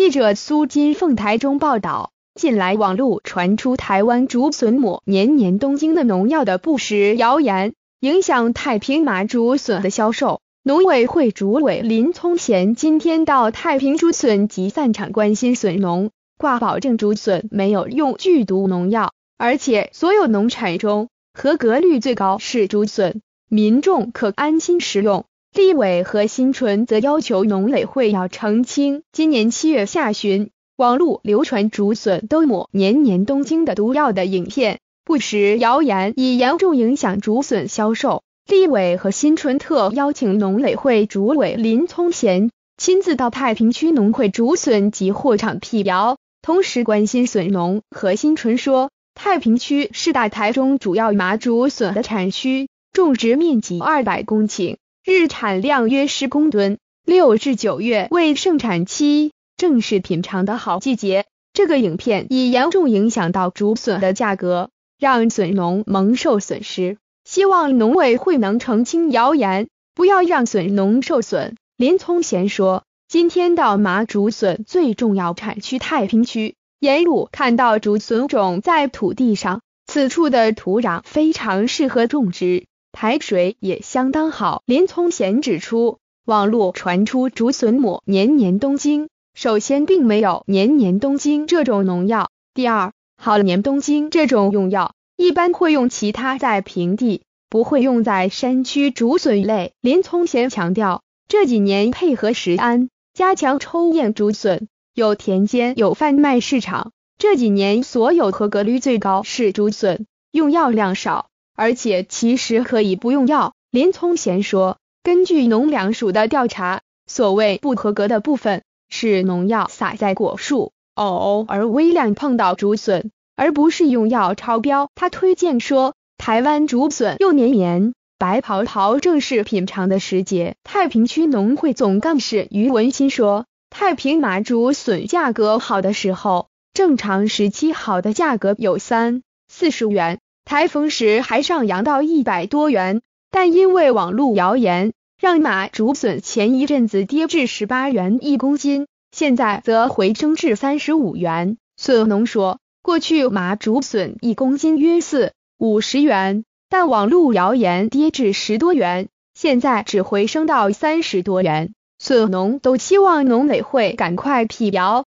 记者苏金凤台中报道，近来网路传出台湾竹笋抹年年东京的农药的不实谣言，影响太平麻竹笋的销售。农委会主委林聪贤今天到太平竹笋集散场关心笋农，挂保证竹笋没有用剧毒农药，而且所有农产中合格率最高是竹笋，民众可安心食用。立委和新纯则要求农委会要澄清，今年七月下旬网络流传竹笋都抹年年东京的毒药的影片，不实谣言已严重影响竹笋销售。立委和新纯特邀请农委会主委林聪贤亲自到太平区农会竹笋及货场辟谣，同时关心笋农。和新纯说，太平区是大台中主要麻竹笋的产区，种植面积二百公顷。日产量约十公吨，六至九月为盛产期，正是品尝的好季节。这个影片已严重影响到竹笋的价格，让笋农蒙受损失。希望农委会能澄清谣言，不要让笋农受损。林聪贤说，今天到麻竹笋最重要产区太平区，沿路看到竹笋种在土地上，此处的土壤非常适合种植。排水也相当好。林聪贤指出，网络传出竹笋抹年年冬精，首先并没有年年冬精这种农药。第二，好了年冬精这种用药，一般会用其他在平地，不会用在山区竹笋类。林聪贤强调，这几年配合食安，加强抽验竹笋，有田间有贩卖市场，这几年所有合格率最高是竹笋，用药量少。而且其实可以不用药。林聪贤说，根据农粮署的调查，所谓不合格的部分是农药撒在果树、偶而微量碰到竹笋，而不是用药超标。他推荐说，台湾竹笋又黏黏。白袍袍，正是品尝的时节。太平区农会总干事于文新说，太平麻竹笋价格好的时候，正常时期好的价格有三四十元。台风时还上扬到一百多元，但因为网络谣言，让马竹笋前一阵子跌至十八元一公斤，现在则回升至三十五元。笋农说，过去马竹笋一公斤约四五十元，但网络谣言跌至十多元，现在只回升到三十多元。笋农都希望农委会赶快辟谣。